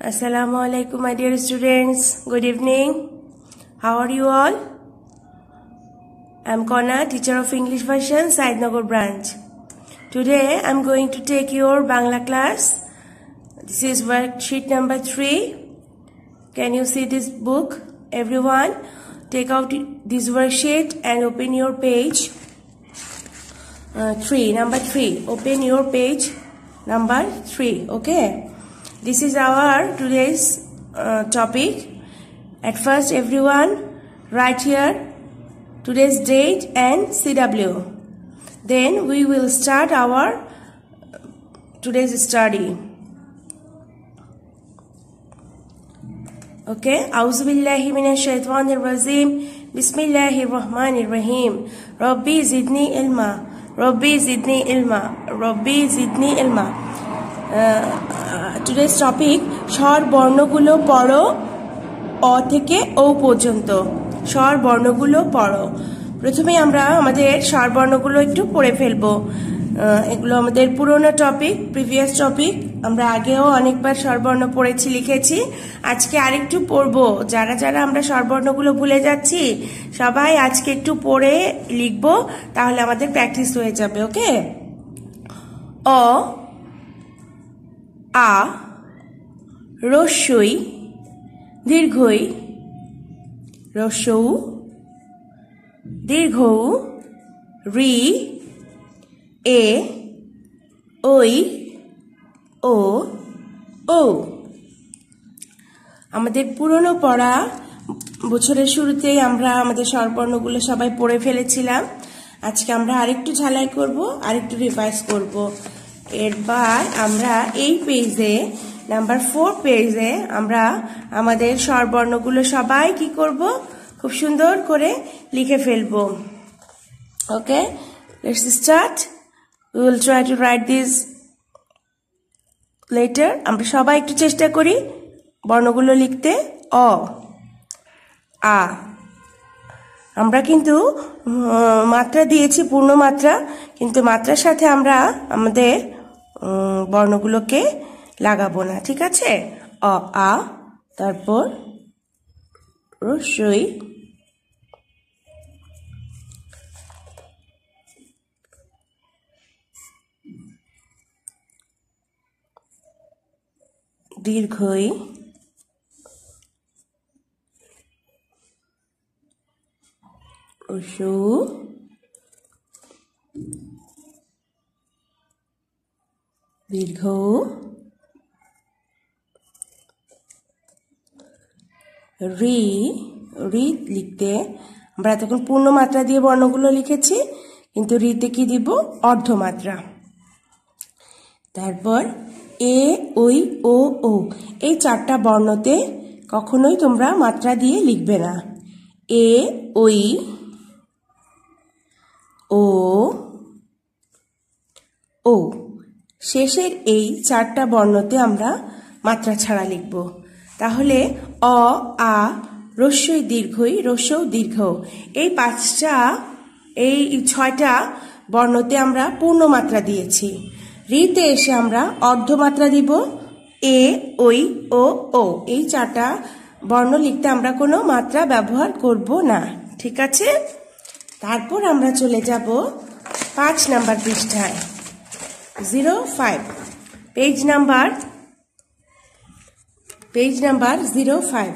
Assalamualaikum, alaikum my dear students. Good evening. How are you all? I'm Kona, teacher of English version, Saidnagar branch. Today I'm going to take your Bangla class. This is worksheet number 3. Can you see this book? Everyone, take out this worksheet and open your page. Uh, 3, number 3. Open your page number 3, okay? this is our today's uh, topic at first everyone write here today's date and CW then we will start our uh, today's study okay أعوذ بالله من الشيطان الرجيم بسم الله الرحمن الرحيم ربي زدني علما ربي زدني علما ربي زدني علما uh, today's topic স্বর বর্ণগুলো পড়ো অ থেকে ও পর্যন্ত স্বর বর্ণগুলো পড়ো প্রথমে আমরা আমাদের স্বর বর্ণগুলো একটু পড়ে ফেলবো এগুলো আমাদের পুরোনো টপিক প্রিভিয়াস টপিক আমরা আগেও অনেকবার স্বরবর্ণ পড়েছি লিখেছি আজকে আরেকটু পড়ব যারা যারা আমরা স্বরবর্ণগুলো ভুলে যাচ্ছি সবাই আজকে একটু পড়ে লিখব তাহলে আমাদের প্র্যাকটিস হয়ে যাবে ওকে অ আ রস্যই দীর্ঘই রস্যৌ দীর্ঘৌ রি এ ওই ও ও আমাদের পুরনো পড়া বছরের শুরুতেই আমরা আমাদের স্বরবর্ণগুলো সবাই পড়ে ফেলেছিলাম আজকে আমরা আরেকটু ঝালাই করব আরেকটু রিভাইজ করব এরপর আমরা এই পেজে নাম্বার ফোর পেজে আমরা আমাদের স্বরবর্ণগুলো সবাই কি করব খুব সুন্দর করে লিখে ফেলব okay let's start we will try to write this letter আমরা সবাই একটু চেষ্টা করি বর্ণগুলো লিখতে অ আ আমরা কিন্তু মাত্রা দিয়েছি পূর্ণ মাত্রা কিন্তু মাত্রার সাথে আমরা আমাদের বর্ণগুলোকে লাগাবো না ঠিক আছে অ আ তারপর রসই দীর্ঘই উষু দীর্ঘ রি রি লিখতে আমরা এতক্ষণ পূর্ণমাত্রা দিয়ে বর্ণগুলো লিখেছি কিন্তু রিতে কি দিব অর্ধমাত্রা তারপর এ ওই ও ও এই চারটা বর্ণতে কখনোই তোমরা মাত্রা দিয়ে লিখবে না এ ওই শেষের এই চারটা বর্ণতে আমরা মাত্রা ছাড়া লিখব তাহলে অ আ রস্যই দীর্ঘই রস্য দীর্ঘ এই পাঁচটা এই ছয়টা বর্ণতে আমরা পূর্ণ মাত্রা দিয়েছি রিতে এসে আমরা অর্ধমাত্রা দিব এ ওই ও ও এই চারটা বর্ণ লিখতে আমরা কোনো মাত্রা ব্যবহার করব না ঠিক আছে তারপর আমরা চলে যাব পাঁচ নাম্বার পৃষ্ঠায় zero five page number page number zero five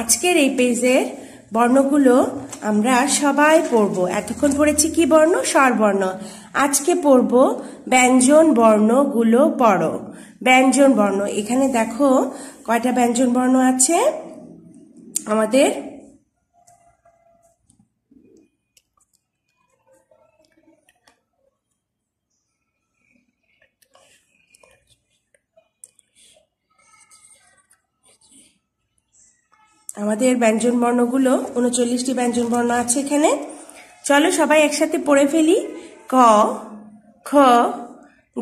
আজকের এই পেজের বর্ণগুলো আমরা সবাই পড়ব এতক্ষণ পড়েছি কি বর্ণ স্বরবর্ণ আজকে পড়ব ব্যঞ্জন বর্ণগুলো পড়ো ব্যঞ্জন বর্ণ এখানে দেখো কয়টা ব্যঞ্জন বর্ণ আছে আমাদের আমাদের ব্যঞ্জন বর্ণগুলো উনচল্লিশটি ব্যঞ্জন বর্ণ আছে এখানে চলো সবাই একসাথে পড়ে ফেলি ক খ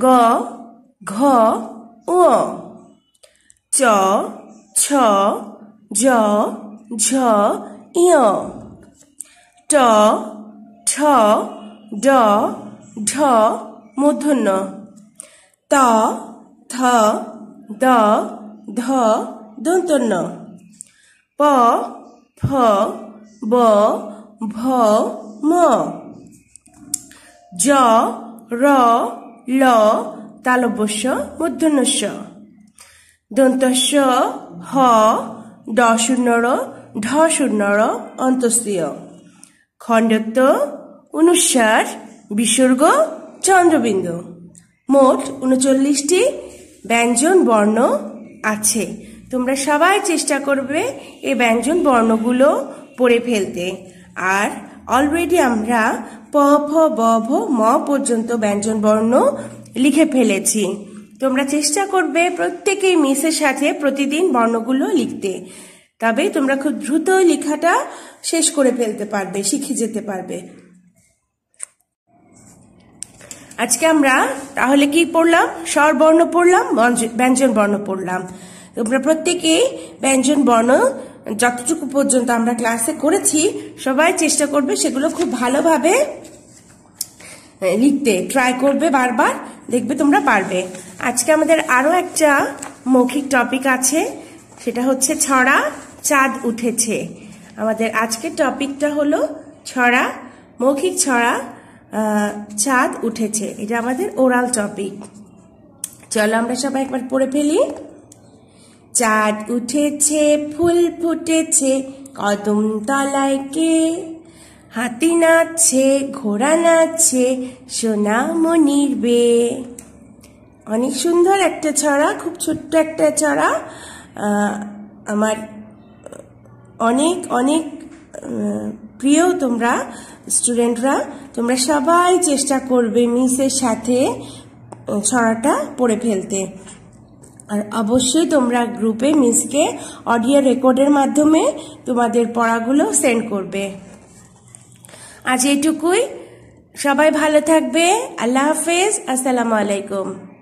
গ ঘ ও চ ছ জ ঝ ইয় ট ঠ ড ঢ মূর্ধন্য ত থ দ ধ দন্তন্য প ফ ব ভ ম জ র ল তালব্যস্য মূর্ধন্যস্য দন্তস্য হ ড শূন্যর ঢ শূন্যর অন্তস্তীয় খণ্ডত্ব অনুসার বিসর্গ চন্দ্রবিন্দু মোট উনচল্লিশটি ব্যঞ্জন বর্ণ আছে তোমরা সবাই চেষ্টা করবে এই ব্যঞ্জন বর্ণগুলো পড়ে ফেলতে আর অলরেডি আমরা প ফ ব ভ ম পর্যন্ত ব্যঞ্জন বর্ণ লিখে ফেলেছি তোমরা চেষ্টা করবে প্রত্যেকেই মিসের সাথে প্রতিদিন বর্ণগুলো লিখতে তবে তোমরা খুব দ্রুত লেখাটা শেষ করে ফেলতে পারবে শিখে যেতে পারবে আজকে আমরা তাহলে কি পড়লাম স্বর বর্ণ পড়লাম ব্যঞ্জন বর্ণ পড়লাম তোমরা প্রত্যেকে ব্যঞ্জন বর্ণ যতটুকু পর্যন্ত আমরা ক্লাসে করেছি সবাই চেষ্টা করবে সেগুলো খুব ভালোভাবে লিখতে ট্রাই করবে বারবার দেখবে তোমরা পারবে আজকে আমাদের আরও একটা মৌখিক টপিক আছে সেটা হচ্ছে ছড়া চাঁদ উঠেছে আমাদের আজকের টপিকটা হলো ছড়া মৌখিক ছড়া চাঁদ উঠেছে এটা আমাদের ওরাল টপিক চলো আমরা সবাই একবার পড়ে ফেলি চাঁদ উঠেছে ফুল ফুটেছে কদম তলায় কে হাতি নাচছে ঘোড়া নাচছে সোনা মনির বে অনেক সুন্দর একটা ছড়া খুব ছোট্ট একটা ছড়া আমার অনেক অনেক প্রিয় তোমরা স্টুডেন্টরা তোমরা সবাই চেষ্টা করবে মিসের সাথে ছড়াটা পড়ে ফেলতে আর অবশ্যই তোমরা গ্রুপে মিসকে অডিও রেকর্ডের মাধ্যমে তোমাদের পড়াগুলো সেন্ড করবে আজ এটুকুই সবাই ভালো থাকবে আল্লাহ হাফেজ আসসালামু আলাইকুম